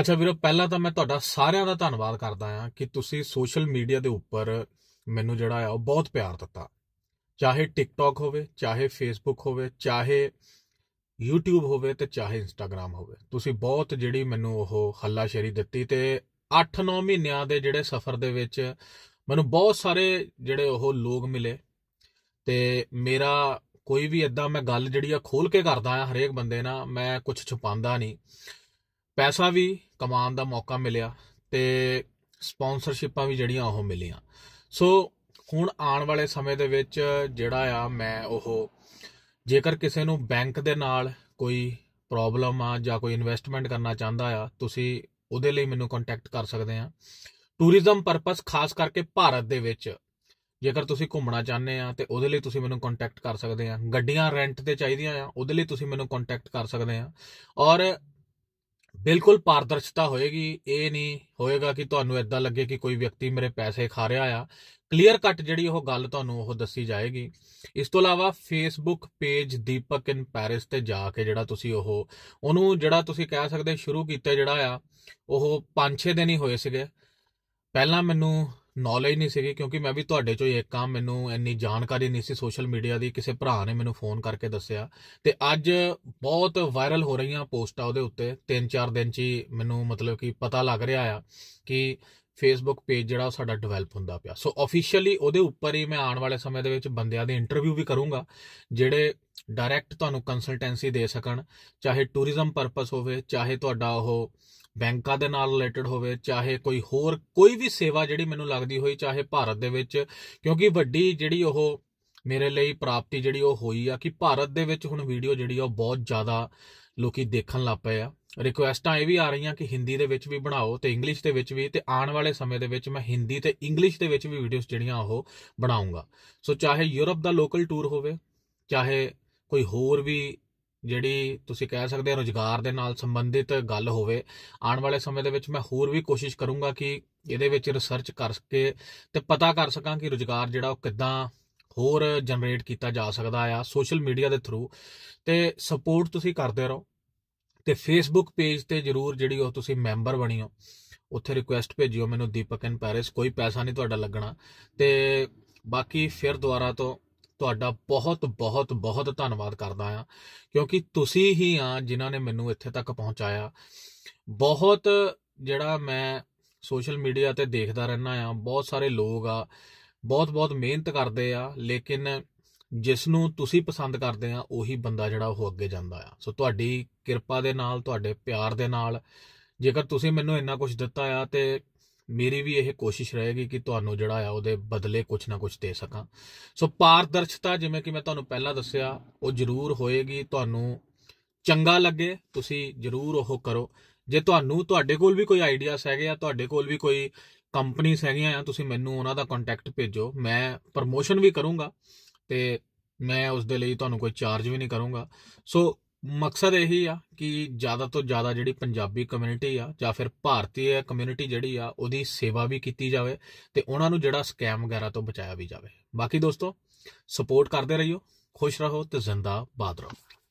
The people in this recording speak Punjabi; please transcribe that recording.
ਅੱਛਾ ਵੀਰੋ ਪਹਿਲਾਂ ਤਾਂ ਮੈਂ ਤੁਹਾਡਾ ਸਾਰਿਆਂ ਦਾ ਧੰਨਵਾਦ ਕਰਦਾ ਆ ਕਿ ਤੁਸੀਂ ਸੋਸ਼ਲ ਮੀਡੀਆ ਦੇ ਉੱਪਰ ਮੈਨੂੰ ਜਿਹੜਾ ਆ ਉਹ ਬਹੁਤ ਪਿਆਰ ਦਿੱਤਾ ਚਾਹੇ ਟਿਕਟੌਕ ਹੋਵੇ ਚਾਹੇ ਫੇਸਬੁੱਕ ਹੋਵੇ ਚਾਹੇ YouTube ਹੋਵੇ ਤੇ ਚਾਹੇ Instagram ਹੋਵੇ ਤੁਸੀਂ ਬਹੁਤ ਜਿਹੜੀ ਮੈਨੂੰ ਉਹ ਹੱਲਾਸ਼ੇਰੀ ਦਿੱਤੀ ਤੇ 8-9 ਮਹੀਨਿਆਂ ਦੇ ਜਿਹੜੇ ਸਫ਼ਰ ਦੇ ਵਿੱਚ ਮੈਨੂੰ ਬਹੁਤ ਸਾਰੇ ਜਿਹੜੇ ਉਹ ਲੋਕ ਮਿਲੇ ਤੇ ਮੇਰਾ ਕੋਈ ਵੀ ਇਦਾਂ ਮੈਂ ਗੱਲ ਜਿਹੜੀ ਆ ਖੋਲ ਕੇ ਕਰਦਾ ਆ ਹਰੇਕ ਬੰਦੇ ਨਾਲ ਮੈਂ ਕੁਝ ਛੁਪਾਉਂਦਾ ਨਹੀਂ ਪੈਸਾ ਵੀ ਕਮਾਉਣ ਦਾ ਮੌਕਾ ਮਿਲਿਆ ਤੇ ਸਪਾਂਸਰਸ਼ਿਪਾਂ ਵੀ ਜਿਹੜੀਆਂ ਉਹ ਮਿਲੀਆਂ ਸੋ ਹੁਣ ਆਉਣ ਵਾਲੇ ਸਮੇਂ ਦੇ ਵਿੱਚ ਜਿਹੜਾ ਆ ਮੈਂ ਉਹ ਜੇਕਰ ਕਿਸੇ ਨੂੰ ਬੈਂਕ ਦੇ ਨਾਲ ਕੋਈ ਪ੍ਰੋਬਲਮ ਆ ਜਾਂ ਕੋਈ ਇਨਵੈਸਟਮੈਂਟ ਕਰਨਾ ਚਾਹੁੰਦਾ ਆ ਤੁਸੀਂ ਉਹਦੇ ਲਈ ਮੈਨੂੰ ਕੰਟੈਕਟ ਕਰ ਸਕਦੇ ਆ ਟੂਰਿਜ਼ਮ ਪਰਪਸ ਖਾਸ ਕਰਕੇ ਭਾਰਤ ਦੇ ਵਿੱਚ ਜੇਕਰ ਤੁਸੀਂ ਘੁੰਮਣਾ ਚਾਹੁੰਦੇ ਆ ਤੇ ਉਹਦੇ ਲਈ ਤੁਸੀਂ ਮੈਨੂੰ ਕੰਟੈਕਟ ਕਰ ਸਕਦੇ ਆ ਗੱਡੀਆਂ ਰੈਂਟ ਤੇ ਚਾਹੀਦੀਆਂ ਆ ਉਹਦੇ ਲਈ ਤੁਸੀਂ ਮੈਨੂੰ ਕੰਟੈਕਟ ਕਰ ਸਕਦੇ ਆ ਔਰ ਬਿਲਕੁਲ ਪਾਰਦਰਸ਼ਤਾ ਹੋਏਗੀ ਇਹ ਨਹੀਂ ਹੋਏਗਾ ਕਿ ਤੁਹਾਨੂੰ ਇਦਾਂ ਲੱਗੇ ਕਿ ਕੋਈ ਵਿਅਕਤੀ ਮੇਰੇ ਪੈਸੇ ਖਾ ਰਿਹਾ ਆ ਕਲੀਅਰ ਕੱਟ ਜਿਹੜੀ ਉਹ ਗੱਲ ਤੁਹਾਨੂੰ ਉਹ ਦੱਸੀ ਜਾਏਗੀ ਇਸ ਤੋਂ ਇਲਾਵਾ Facebook page Deepak in Paris ਤੇ ਜਾ ਕੇ ਜਿਹੜਾ ਤੁਸੀਂ ਉਹ ਉਹਨੂੰ ਜਿਹੜਾ ਤੁਸੀਂ ਕਹਿ ਸਕਦੇ ਸ਼ੁਰੂ ਕੀਤਾ ਜਿਹੜਾ ਆ ਉਹ 5-6 ਦਿਨ ਹੀ ਹੋਏ ਸੀਗੇ ਪਹਿਲਾਂ ਮੈਨੂੰ ਨੌਲੇਜ ਨਹੀਂ ਸੀਗੀ ਕਿਉਂਕਿ ਮੈਂ ਵੀ ਤੁਹਾਡੇ ਚੋਂ ਇੱਕ ਆ ਮੈਨੂੰ ਇੰਨੀ ਜਾਣਕਾਰੀ ਨਹੀਂ ਸੀ ਸੋਸ਼ਲ ਮੀਡੀਆ ਦੀ ਕਿਸੇ ਭਰਾ ਨੇ ਮੈਨੂੰ ਫੋਨ ਕਰਕੇ ਦੱਸਿਆ ਤੇ ਅੱਜ ਬਹੁਤ ਵਾਇਰਲ ਹੋ ਰਹੀਆਂ ਪੋਸਟਾਂ ਉਹਦੇ ਉੱਤੇ 3-4 ਦਿਨ 'ਚ ਹੀ ਮੈਨੂੰ ਮਤਲਬ ਕਿ ਪਤਾ ਲੱਗ ਰਿਹਾ ਆ ਕਿ ਫੇਸਬੁੱਕ ਪੇਜ ਜਿਹੜਾ ਸਾਡਾ ਡਿਵੈਲਪ ਹੁੰਦਾ ਪਿਆ ਸੋ ਆਫੀਸ਼ੀਅਲੀ ਉਹਦੇ ਉੱਪਰ ਹੀ ਮੈਂ ਆਉਣ ਵਾਲੇ ਸਮੇਂ ਦੇ ਵਿੱਚ ਬੰਦਿਆਂ ਦੇ ਇੰਟਰਵਿਊ ਵੀ ਕਰੂੰਗਾ ਜਿਹੜੇ ਡਾਇਰੈਕਟ ਤੁਹਾਨੂੰ ਕੰਸਲਟੈਂਸੀ ਦੇ ਸਕਣ ਚਾਹੇ ਟੂਰਿਜ਼ਮ ਪਰਪਸ ਹੋਵੇ ਚਾਹੇ ਤੁਹਾਡਾ ਉਹ ਬੈਂਕਾਂ ਦੇ ਨਾਲ ਰਿਲੇਟਡ ਹੋਵੇ ਚਾਹੇ ਕੋਈ ਹੋਰ ਕੋਈ ਵੀ ਸੇਵਾ ਜਿਹੜੀ ਮੈਨੂੰ ਲੱਗਦੀ ਹੋਈ ਚਾਹੇ ਭਾਰਤ ਦੇ ਵਿੱਚ ਕਿਉਂਕਿ ਵੱਡੀ ਜਿਹੜੀ ਉਹ ਮੇਰੇ ਲਈ ਪ੍ਰਾਪਤੀ ਜਿਹੜੀ ਉਹ ਹੋਈ ਆ ਕਿ ਭਾਰਤ ਦੇ ਵਿੱਚ ਹੁਣ ਵੀਡੀਓ ਜਿਹੜੀ ਉਹ ਬਹੁਤ ਜ਼ਿਆਦਾ ਲੋਕੀ ਦੇਖਣ ਲੱਗ ਪਏ ਆ ਰਿਕੁਐਸਟਾਂ ਇਹ ਵੀ ਆ ਰਹੀਆਂ ਕਿ ਹਿੰਦੀ ਦੇ ਵਿੱਚ ਵੀ ਬਣਾਓ ਤੇ ਇੰਗਲਿਸ਼ ਦੇ ਵਿੱਚ ਵੀ ਤੇ ਆਉਣ ਵਾਲੇ ਸਮੇਂ ਦੇ ਵਿੱਚ ਮੈਂ ਹਿੰਦੀ ਤੇ ਇੰਗਲਿਸ਼ ਦੇ ਵਿੱਚ ਵੀ ਵੀਡੀਓਜ਼ ਜਿਹੜੀਆਂ ਉਹ ਬਣਾਉਂਗਾ ਸੋ ਚਾਹੇ ਯੂਰਪ ਦਾ ਲੋਕਲ ਟੂਰ ਹੋਵੇ ਚਾਹੇ ਕੋਈ ਹੋਰ ਵੀ ਜਿਹੜੀ ਤੁਸੀਂ ਕਹਿ ਸਕਦੇ ਹੋ ਰੋਜ਼ਗਾਰ ਦੇ ਨਾਲ ਸੰਬੰਧਿਤ ਗੱਲ ਹੋਵੇ ਆਉਣ ਵਾਲੇ ਸਮੇਂ ਦੇ ਵਿੱਚ ਮੈਂ ਹੋਰ ਵੀ ਕੋਸ਼ਿਸ਼ ਕਰੂੰਗਾ ਕਿ ਇਹਦੇ ਵਿੱਚ ਰਿਸਰਚ ਕਰਕੇ ਤੇ ਪਤਾ ਕਰ ਸਕਾਂ ਕਿ ਰੋਜ਼ਗਾਰ ਜਿਹੜਾ ਉਹ ਕਿੱਦਾਂ ਹੋਰ ਜਨਰੇਟ ਕੀਤਾ ਜਾ ਸਕਦਾ ਆ ਸੋਸ਼ਲ ਮੀਡੀਆ ਦੇ ਥਰੂ ਤੇ ਸਪੋਰਟ ਤੁਸੀਂ ਕਰਦੇ ਰਹੋ ਤੇ ਫੇਸਬੁੱਕ ਪੇਜ ਤੇ ਜਰੂਰ ਜਿਹੜੀ ਉਹ ਤੁਸੀਂ ਮੈਂਬਰ ਬਣਿਓ ਉੱਥੇ ਰਿਕੁਐਸਟ ਭੇਜਿਓ ਮੈਨੂੰ ਦੀਪਕ ਐਨ ਪੈਰਿਸ ਕੋਈ ਪੈਸਾ ਨਹੀਂ ਤੁਹਾਡਾ ਲੱਗਣਾ ਤੇ ਬਾਕੀ ਫਿਰ ਦੁਆਰਾ ਤੋਂ ਤੁਹਾਡਾ ਬਹੁਤ ਬਹੁਤ ਬਹੁਤ ਧੰਨਵਾਦ ਕਰਦਾ ਆ ਕਿਉਂਕਿ ਤੁਸੀਂ ਹੀ ਆ ਜਿਨ੍ਹਾਂ ਨੇ ਮੈਨੂੰ ਇੱਥੇ ਤੱਕ ਪਹੁੰਚਾਇਆ ਬਹੁਤ ਜਿਹੜਾ ਮੈਂ ਸੋਸ਼ਲ ਮੀਡੀਆ ਤੇ ਦੇਖਦਾ ਰਹਿਣਾ ਆ ਬਹੁਤ ਸਾਰੇ ਲੋਕ ਆ ਬਹੁਤ ਬਹੁਤ ਮਿਹਨਤ ਕਰਦੇ ਆ ਲੇਕਿਨ ਜਿਸ ਨੂੰ ਤੁਸੀਂ ਪਸੰਦ ਕਰਦੇ ਆ ਉਹੀ ਬੰਦਾ ਜਿਹੜਾ ਉਹ ਅੱਗੇ ਜਾਂਦਾ ਆ ਸੋ ਤੁਹਾਡੀ ਕਿਰਪਾ ਦੇ ਨਾਲ ਤੁਹਾਡੇ ਪਿਆਰ ਦੇ ਨਾਲ ਜੇਕਰ ਤੁਸੀਂ ਮੈਨੂੰ ਇੰਨਾ ਕੁਝ ਦਿੱਤਾ ਆ ਤੇ ਮੇਰੀ ਵੀ ਇਹ ਕੋਸ਼ਿਸ਼ ਰਹੇਗੀ ਕਿ ਤੁਹਾਨੂੰ ਜਿਹੜਾ ਆ ਉਹਦੇ ਬਦਲੇ ਕੁਝ ਨਾ ਕੁਝ ਦੇ ਸਕਾਂ ਸੋ ਪਾਰਦਰਸ਼ਤਾ ਜਿਵੇਂ ਕਿ ਮੈਂ ਤੁਹਾਨੂੰ ਪਹਿਲਾਂ ਦੱਸਿਆ ਉਹ ਜ਼ਰੂਰ ਹੋਏਗੀ ਤੁਹਾਨੂੰ ਚੰਗਾ ਲੱਗੇ ਤੁਸੀਂ ਜ਼ਰੂਰ ਉਹ ਕਰੋ ਜੇ ਤੁਹਾਨੂੰ ਤੁਹਾਡੇ ਕੋਲ ਵੀ ਕੋਈ ਆਈਡੀਆਸ ਹੈਗੇ ਆ ਤੁਹਾਡੇ ਕੋਲ ਵੀ ਕੋਈ ਕੰਪਨੀਆਂ ਹੈਗੀਆਂ ਆ ਤੁਸੀਂ ਮੈਨੂੰ ਉਹਨਾਂ ਦਾ ਕੰਟੈਕਟ ਭੇਜੋ ਮੈਂ ਪ੍ਰਮੋਸ਼ਨ ਵੀ ਕਰੂੰਗਾ ਤੇ ਮੈਂ ਉਸ ਦੇ ਲਈ ਤੁਹਾਨੂੰ ਕੋਈ ਚਾਰਜ ਵੀ ਨਹੀਂ ਕਰੂੰਗਾ ਸੋ ਮਕਸਦ ਇਹੀ ਆ ਕਿ ਜ਼ਿਆਦਾ ਤੋਂ ਜ਼ਿਆਦਾ ਜਿਹੜੀ ਪੰਜਾਬੀ ਕਮਿਊਨਿਟੀ ਆ ਜਾਂ ਫਿਰ ਭਾਰਤੀ ਕਮਿਊਨਿਟੀ ਜਿਹੜੀ ਆ ਉਹਦੀ ਸੇਵਾ ਵੀ ਕੀਤੀ ਜਾਵੇ ਤੇ ਉਹਨਾਂ ਨੂੰ ਜਿਹੜਾ ਸਕੈਮ ਵਗੈਰਾ ਤੋਂ ਬਚਾਇਆ ਵੀ ਜਾਵੇ ਬਾਕੀ ਦੋਸਤੋ ਸਪੋਰਟ ਕਰਦੇ ਰਹੀਓ ਖੁਸ਼ ਰਹੋ ਤੇ ਜ਼ਿੰਦਾਬਾਦ ਰਹੋ